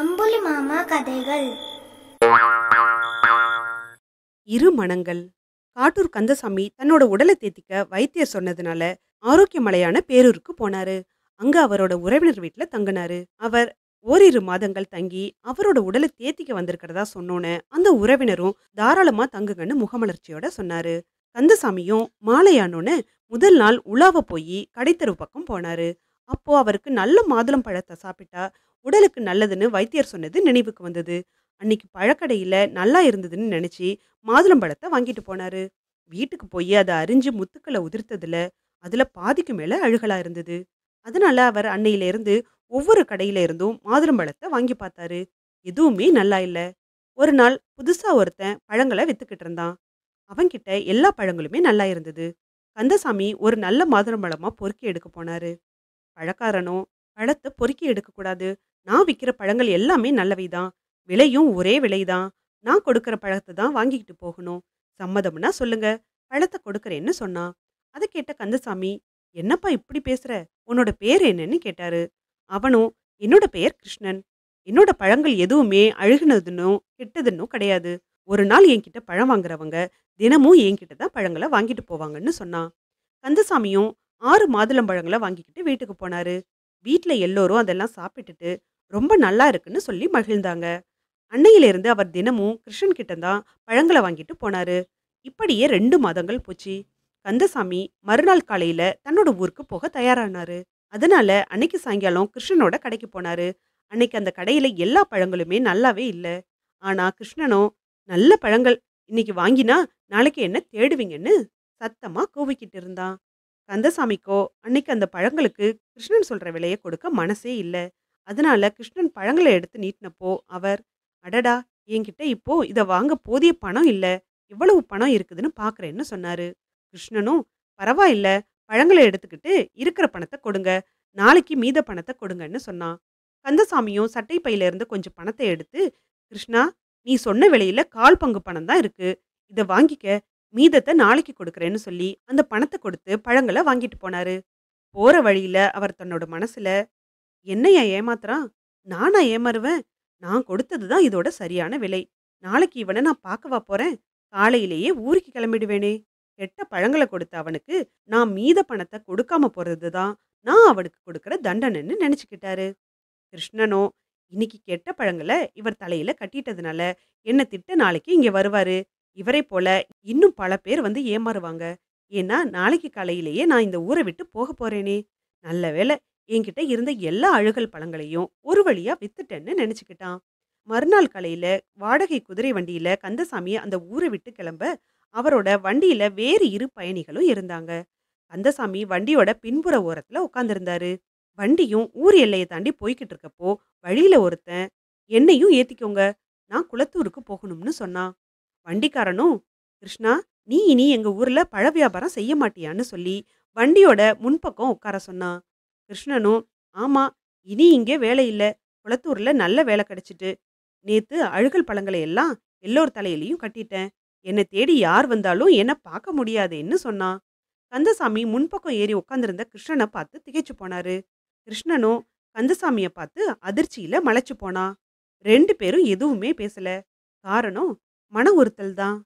அம்புலி மாமா கதைகள் இரு மனங்கள் காட்டூர் கந்தசாமி தன்னோட உடலை தேத்திக்க வைத்தியர் சொன்னதுனால ஆரோக்கியமலையான பேரூருக்கு போனாரு அங்க அவரோட உறவினர் வீட்டுல தங்கினாரு அவர் ஓரிரு மாதங்கள் தங்கி அவரோட உடலை தேத்திக்க வந்திருக்கிறதா சொன்னோன்னு அந்த உறவினரும் தாராளமா தங்குங்கன்னு முகமலர்ச்சியோட சொன்னாரு கந்தசாமியும் மாலையானோன்னு முதல் நாள் உலாவ போய் கடைத்தெரு பக்கம் போனாரு அப்போ அவருக்கு நல்ல மாதுளம் பழத்தை சாப்பிட்டா உடலுக்கு நல்லதுன்னு வைத்தியர் சொன்னது நினைவுக்கு வந்தது அன்னைக்கு பழக்கடையில் நல்லா இருந்ததுன்னு நினச்சி மாதுளம் பழத்தை வாங்கிட்டு போனார் வீட்டுக்கு போய் அதை அரிஞ்சு முத்துக்களை உதிர்த்ததில் அதில் பாதிக்கு மேலே அழுகலாக இருந்தது அதனால் அவர் அன்னையிலேருந்து ஒவ்வொரு கடையில இருந்தும் பழத்தை வாங்கி பார்த்தாரு எதுவுமே நல்லா இல்லை ஒரு நாள் புதுசாக ஒருத்தன் பழங்களை வித்துக்கிட்டு இருந்தான் அவங்கிட்ட எல்லா பழங்களுமே நல்லா இருந்தது கந்தசாமி ஒரு நல்ல மாதுளம்பழமாக பொறுக்கி எடுக்க போனாரு பழக்காரனோ பழத்தை பொறுக்கி எடுக்கக்கூடாது நான் விற்கிற பழங்கள் எல்லாமே நல்லவை தான் விலையும் ஒரே விலை தான் நான் கொடுக்குற பழத்தை தான் வாங்கிக்கிட்டு போகணும் சம்மதம்னா சொல்லுங்க பழத்தை கொடுக்குறேன்னு சொன்னான் அதை கேட்ட கந்தசாமி என்னப்பா இப்படி பேசுற உன்னோட பேர் என்னன்னு கேட்டாரு அவனும் என்னோட பெயர் கிருஷ்ணன் என்னோட பழங்கள் எதுவுமே அழுகுனதுன்னும் கெட்டதுன்னும் கிடையாது ஒரு நாள் என்கிட்ட பழம் வாங்குறவங்க தினமும் என்கிட்ட தான் பழங்களை வாங்கிட்டு போவாங்கன்னு சொன்னான் கந்தசாமியும் ஆறு மாதுளம்பழங்களை வாங்கிக்கிட்டு வீட்டுக்கு போனார் வீட்டில் எல்லோரும் அதெல்லாம் சாப்பிட்டுட்டு ரொம்ப நல்லா இருக்குன்னு சொல்லி மகிழ்ந்தாங்க அன்னையிலிருந்து அவர் தினமும் கிருஷ்ணன் கிட்ட தான் பழங்களை வாங்கிட்டு போனார் இப்படியே ரெண்டு மாதங்கள் போச்சு கந்தசாமி மறுநாள் காலையில் தன்னோட ஊருக்கு போக தயாரானாரு அதனால அன்னைக்கு சாயங்காலம் கிருஷ்ணனோட கடைக்கு போனாரு அன்னைக்கு அந்த கடையில் எல்லா பழங்களுமே நல்லாவே இல்லை ஆனால் கிருஷ்ணனோ நல்ல பழங்கள் இன்னைக்கு வாங்கினா நாளைக்கு என்ன தேடுவீங்கன்னு சத்தமாக கூவிக்கிட்டு இருந்தான் கந்தசாமிக்கோ அன்னைக்கு அந்த பழங்களுக்கு கிருஷ்ணன் சொல்கிற விலையை கொடுக்க மனசே இல்லை அதனால கிருஷ்ணன் பழங்களை எடுத்து நீட்டினப்போ அவர் அடடா என்கிட்ட இப்போ இதை வாங்க போதிய பணம் இல்லை எவ்வளவு பணம் இருக்குதுன்னு பார்க்குறேன்னு சொன்னாரு கிருஷ்ணனும் பரவாயில்ல பழங்களை எடுத்துக்கிட்டு இருக்கிற பணத்தை கொடுங்க நாளைக்கு மீத பணத்தை கொடுங்கன்னு சொன்னான் கந்தசாமியும் சட்டை பையிலிருந்து கொஞ்சம் பணத்தை எடுத்து கிருஷ்ணா நீ சொன்ன விலையில கால் பங்கு பணம் தான் இருக்கு இதை வாங்கிக்க மீதத்தை நாளைக்கு கொடுக்குறேன்னு சொல்லி அந்த பணத்தை கொடுத்து பழங்களை வாங்கிட்டு போனாரு போற வழியில அவர் தன்னோட மனசுல என்னையா ஏமாத்துறான் நானா ஏமாறுவேன் நான் கொடுத்தது தான் இதோட சரியான விலை நாளைக்கு இவனை நான் பார்க்கவா போறேன் காலையிலேயே ஊருக்கு கிளம்பிடுவேனே கெட்ட பழங்களை கொடுத்த அவனுக்கு நான் மீத பணத்தை கொடுக்காம போகிறது தான் நான் அவனுக்கு கொடுக்குற தண்டனைன்னு நினச்சிக்கிட்டாரு கிருஷ்ணனோ இன்னைக்கு கெட்ட பழங்களை இவர் தலையில கட்டிட்டதுனால என்ன திட்ட நாளைக்கு இங்க வருவாரு இவரை போல இன்னும் பல பேர் வந்து ஏமாறுவாங்க ஏன்னா நாளைக்கு காலையிலேயே நான் இந்த ஊரை விட்டு போக போறேனே நல்ல வேலை என்கிட்ட இருந்த எல்லா அழுகல் பழங்களையும் ஒரு வழியா வித்துட்டேன்னு நினைச்சுக்கிட்டான் மறுநாள் காலையில வாடகை குதிரை வண்டியில கந்தசாமி அந்த ஊரை விட்டு கிளம்ப அவரோட வண்டியில வேறு இரு பயணிகளும் இருந்தாங்க கந்தசாமி வண்டியோட பின்புற ஓரத்துல உட்காந்துருந்தாரு வண்டியும் ஊர் எல்லையை தாண்டி போய்கிட்டு இருக்கப்போ வழியில ஒருத்தன் என்னையும் ஏத்திக்கோங்க நான் குளத்தூருக்கு போகணும்னு சொன்னான் வண்டிக்காரனும் கிருஷ்ணா நீ இனி எங்கள் ஊரில் பழ வியாபாரம் செய்ய மாட்டியான்னு சொல்லி வண்டியோட முன்பக்கம் உட்கார சொன்னான் கிருஷ்ணனும் ஆமாம் இனி இங்கே வேலை இல்லை குளத்தூரில் நல்ல வேலை கிடைச்சிட்டு நேற்று அழுகல் பழங்களை எல்லாம் எல்லோர் தலையிலையும் கட்டிட்டேன் என்னை தேடி யார் வந்தாலும் என்னை பார்க்க முடியாதுன்னு சொன்னான் கந்தசாமி முன்பக்கம் ஏறி உட்காந்துருந்த கிருஷ்ணனை பார்த்து திகைச்சு போனாரு கிருஷ்ணனும் கந்தசாமியை பார்த்து அதிர்ச்சியில் மலைச்சு போனான் ரெண்டு பேரும் எதுவுமே பேசல காரணம் மன உறுத்தல் தான்.